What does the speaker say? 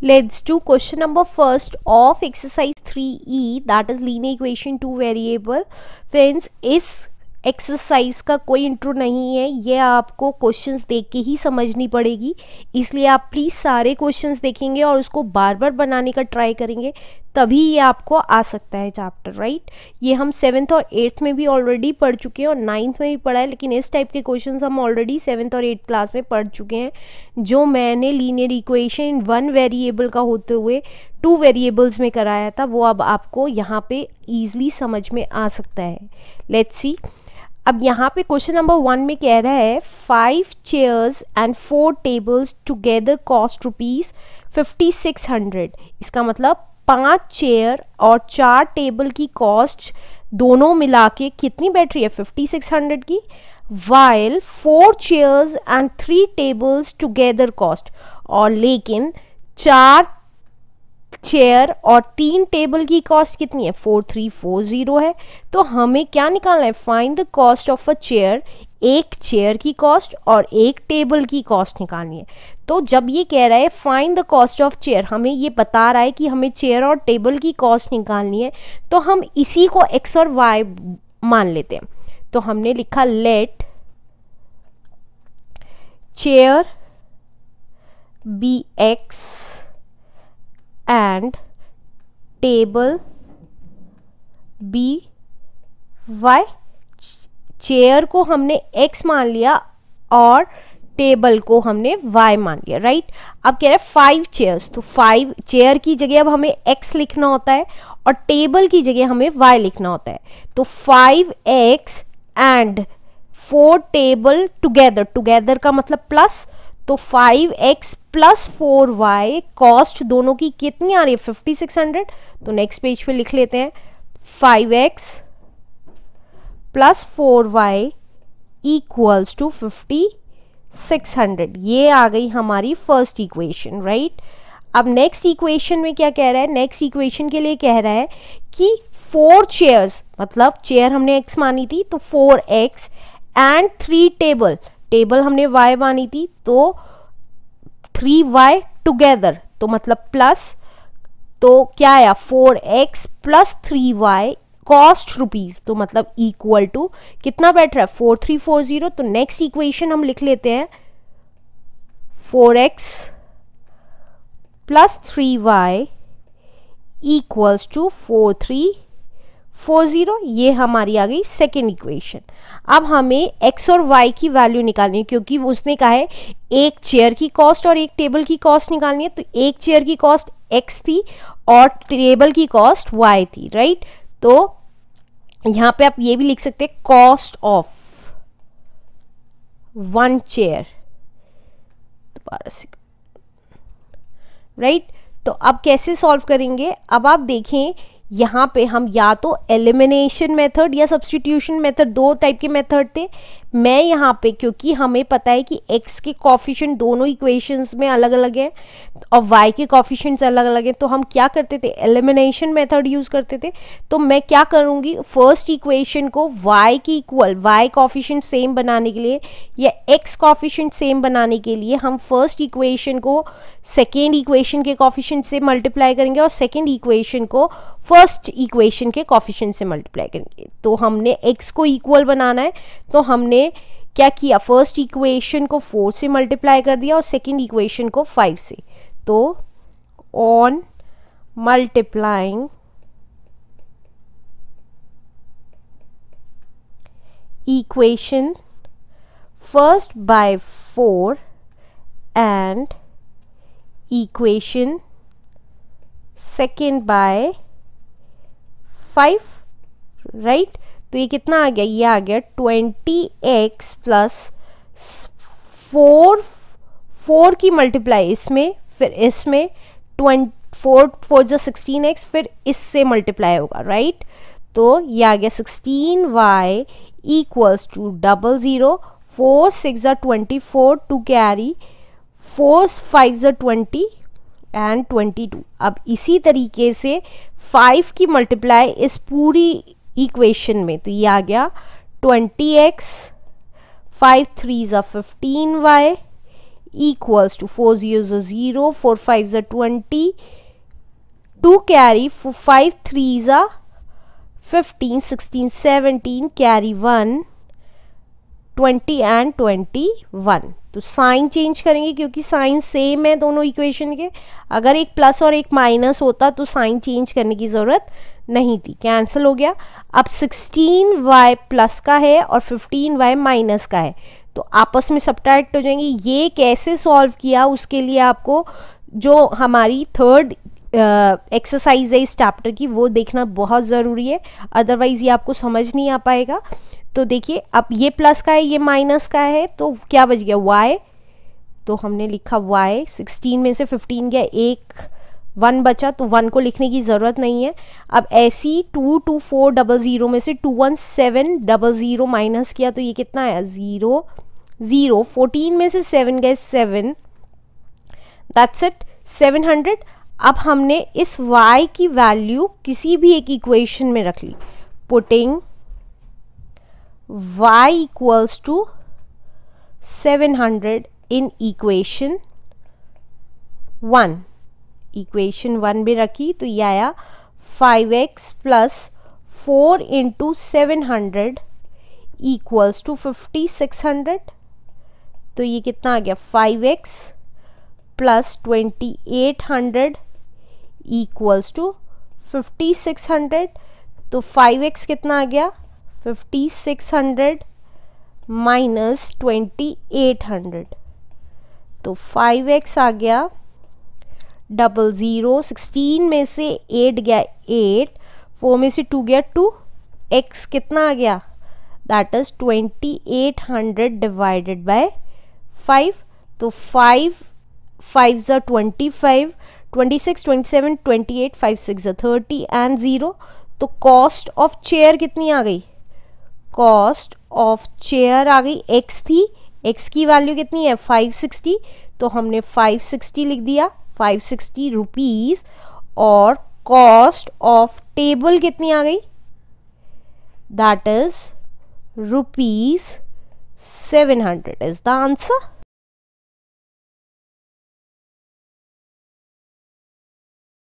Let's do question number first of exercise 3E e, that is linear equation two variable friends इस exercise का कोई intro नहीं है ये आपको क्वेश्चंस देख के ही समझनी पड़ेगी इसलिए आप प्लीज़ सारे क्वेश्चंस देखेंगे और उसको बार बार बनाने का ट्राई करेंगे तभी ये आपको आ सकता है चैप्टर राइट ये हम सेवन्थ और एट्थ में भी ऑलरेडी पढ़ चुके हैं और नाइन्थ में भी पढ़ा है लेकिन इस टाइप के क्वेश्चन हम ऑलरेडी सेवन्थ और एट्थ क्लास में पढ़ चुके हैं जो मैंने लीनियर इक्वेशन वन वेरिएबल का होते हुए टू वेरिएबल्स में कराया था वो अब आपको यहाँ पे ईजिली समझ में आ सकता है लेट्स सी अब यहाँ पे क्वेश्चन नंबर वन में कह रहा है five chairs and four tables together cost rupees fifty six hundred इसका मतलब पांच चेयर और चार टेबल की कॉस्ट दोनों मिला के कितनी बैटरी है फिफ्टी सिक्स हंड्रेड की while four chairs and three tables together cost और लेकिन चार चेयर और तीन टेबल की कॉस्ट कितनी है फोर थ्री फोर ज़ीरो है तो हमें क्या निकालना है find the cost of a chair एक चेयर की कॉस्ट और एक टेबल की कॉस्ट निकालनी है तो जब ये कह रहा है find the cost of chair हमें ये बता रहा है कि हमें चेयर और टेबल की कॉस्ट निकालनी है तो हम इसी को एक्स और वाई मान लेते हैं तो हमने लिखा let chair be x and table be y chair को हमने x मान लिया और टेबल को हमने y मान लिया राइट अब कह रहे हैं फाइव चेयर्स तो फाइव चेयर की जगह अब हमें x लिखना होता है और टेबल की जगह हमें y लिखना होता है तो five x and four table together together का मतलब प्लस तो five x plus four y cost दोनों की कितनी आ रही है फिफ्टी सिक्स हंड्रेड तो नेक्स्ट पेज पे लिख लेते हैं five x plus four y equals to fifty six hundred ये आ गई हमारी फर्स्ट इक्वेशन राइट अब नेक्स्ट इक्वेशन में क्या कह रहा है नेक्स्ट इक्वेशन के लिए कह रहा है कि फोर चेयर्स मतलब चेयर हमने एक्स मानी थी तो four x and three table table हमने वाई मानी थी तो थ्री वाई टुगेदर तो मतलब प्लस तो क्या आया four x plus three y cost rupees तो मतलब इक्वल टू कितना बैठ रहा है फोर थ्री फोर जीरो तो नेक्स्ट इक्वेशन हम लिख लेते हैं four x plus three y equals to four three four zero ये हमारी आ गई सेकेंड इक्वेशन अब हमें एक्स और वाई की वैल्यू निकालनी है क्योंकि उसने कहा है एक चेयर की कॉस्ट और एक टेबल की कॉस्ट निकालनी है तो एक चेयर की कॉस्ट एक्स थी और टेबल की कॉस्ट वाई थी राइट तो यहां पे आप ये भी लिख सकते हैं कॉस्ट ऑफ वन चेयर दोबारा से राइट तो अब कैसे सॉल्व करेंगे अब आप देखें यहां पे हम या तो एलिमिनेशन मेथड या सब्सटीट्यूशन मेथड दो टाइप के मेथड थे मैं यहाँ पे क्योंकि हमें पता है कि x के कॉफिशेंट दोनों इक्वेशंस में अलग अलग हैं और y के कॉफिशंस अलग अलग हैं तो हम क्या करते थे एलिमिनेशन मेथड यूज़ करते थे तो मैं क्या करूँगी फर्स्ट इक्वेशन को y की इक्वल y कॉफिशेंट सेम बनाने के लिए या x कॉफिशेंट सेम बनाने के लिए हम फर्स्ट इक्वेशन को सेकेंड इक्वेशन के कॉफिशेंट से मल्टीप्लाई करेंगे और सेकेंड इक्वेशन को फर्स्ट इक्वेशन के कॉफिशेंट से मल्टीप्लाई करेंगे तो हमने एक्स को इक्वल बनाना है तो हमने हमने क्या किया फर्स्ट इक्वेशन को फोर से मल्टीप्लाई कर दिया और सेकेंड इक्वेशन को फाइव से तो on multiplying equation first by four and equation second by five right तो ये कितना आ गया ये आ गया twenty x plus four four की मल्टीप्लाई इसमें फिर इसमें ट्वेंट फोर फोर जो सिक्सटीन एक्स फिर इससे मल्टीप्लाई होगा राइट तो ये आ गया sixteen y equals to double zero four six जो twenty four two carry four five जो ट्वेंटी एंड ट्वेंटी टू अब इसी तरीके से फाइव की मल्टीप्लाई इस पूरी इक्वेशन में तो ये आ गया ट्वेंटी एक्स फाइव थ्री ज fifteen y equals to four zero ज़ा ज़ीरो फोर फाइव ज़ा twenty two carry five three ज fifteen sixteen seventeen carry one twenty and twenty one तो साइन चेंज करेंगे क्योंकि साइन सेम है दोनों equation के अगर एक प्लस और एक माइनस होता तो साइन चेंज करने की ज़रूरत नहीं थी कैंसिल हो गया अब सिक्सटीन वाई प्लस का है और फिफ्टीन वाई माइनस का है तो आपस में सब्ट्रैक्ट हो जाएंगे ये कैसे सॉल्व किया उसके लिए आपको जो हमारी थर्ड एक्सरसाइज है इस चैप्टर की वो देखना बहुत ज़रूरी है अदरवाइज़ ये आपको समझ नहीं आ पाएगा तो देखिए अब ये प्लस का है ये माइनस का है तो क्या बच गया वाई तो हमने लिखा वाई सिक्सटीन में से फिफ्टीन गया एक वन बचा तो वन को लिखने की ज़रूरत नहीं है अब ऐसी two two four double zero में से two one seven double zero minus किया तो ये कितना आया ज़ीरो ज़ीरो फोर्टीन में से सेवन गए seven that's it seven hundred अब हमने इस y की वैल्यू किसी भी एक इक्वेशन में रख ली putting y equals to seven hundred in equation one equation one में रखी तो ये आया five x plus four into seven hundred equals to fifty six hundred तो ये कितना आ गया five x plus twenty eight hundred equals to fifty six hundred तो फाइव एक्स कितना आ गया fifty six hundred minus twenty eight hundred तो फाइव एक्स आ गया डबल ज़ीरो सिक्सटीन में से एट गया एट फोर में से टू गया टू एक्स कितना आ गया that is twenty eight hundred divided by five तो फाइव फाइव ज़ा twenty five twenty six twenty seven twenty eight five six ज़ा थर्टी एंड ज़ीरो तो कॉस्ट ऑफ चेयर कितनी आ गई कॉस्ट ऑफ चेयर आ गई एक्स थी एक्स की वैल्यू कितनी है फाइव सिक्सटी तो हमने फाइव सिक्सटी लिख दिया 560 रुपीस और कॉस्ट ऑफ टेबल कितनी आ गई that is rupees 700 is the answer